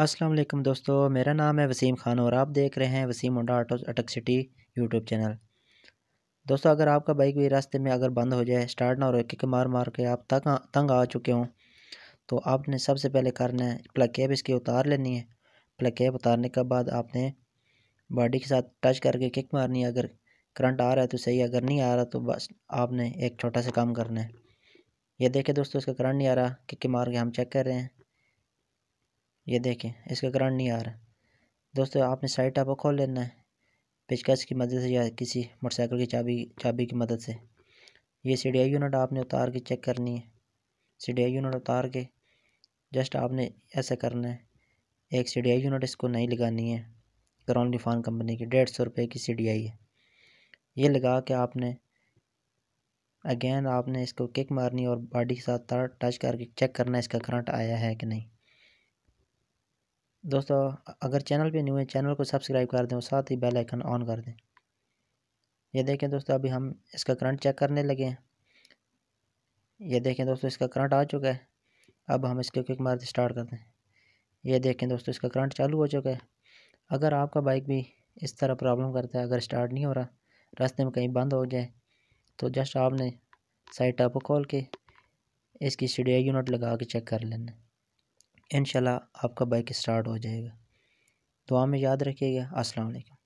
अस्सलाम वालेकुम दोस्तों मेरा नाम है वसीम खान और आप देख रहे हैं Wasim Honda auto Attock city YouTube channel दोस्तों अगर आपका बाइक भी रास्ते में अगर बंद हो जाए स्टार्ट ना हो रहे क्योंकि मार मार के आप तंग तंग आ चुके हों तो आपने सबसे पहले करना है प्लग कैब इसकी उतार लेनी है प्लग कैब उतारने के बाद आपने बॉडी के साथ टच करके किक मारनी है अगर करंट आ रहा है तो सही अगर नहीं आ रहा तो बस आपने एक छोटा सा काम करना है ये देखें दोस्तों इसका करंट नहीं आ रहा किक मार के हम चेक कर रहे हैं ये देखें इसका करंट नहीं आ रहा दोस्तों आपने साइड टापा खोल लेना है पेचकस की मदद से या किसी मोटरसाइकिल की चाबी चाबी की मदद से ये सी डी आई यूनिट आपने उतार के चेक करनी है सी डी आई यूनिट उतार के जस्ट आपने ऐसा करना है एक सी डी आई यूनिट इसको नहीं लगानी है ग्राउंड रिफान कंपनी की डेढ़ सौ रुपये की सी डी आई है ये लगा के आपने अगेन आपने इसको किक मारनी और बॉडी के साथ तार टच करके चेक करना है इसका करंट आया है कि नहीं दोस्तों अगर चैनल पे न्यू है चैनल को सब्सक्राइब कर दें और साथ ही बेल आइकन ऑन कर दें ये देखें दोस्तों अभी हम इसका करंट चेक करने लगे हैं ये देखें दोस्तों इसका करंट आ चुका है अब हम इसके क्विक मार स्टार्ट कर दें ये देखें दोस्तों इसका करंट चालू हो चुका है अगर आपका बाइक भी इस तरह प्रॉब्लम करता है अगर स्टार्ट नहीं हो रहा रास्ते में कहीं बंद हो जाए तो जस्ट आपने साइट टैप खोल के इसकी सी यूनिट लगा के चेक कर लेना इनशाला आपका बाइक स्टार्ट हो जाएगा दुआ में याद रखिएगा अस्सलाम वालेकुम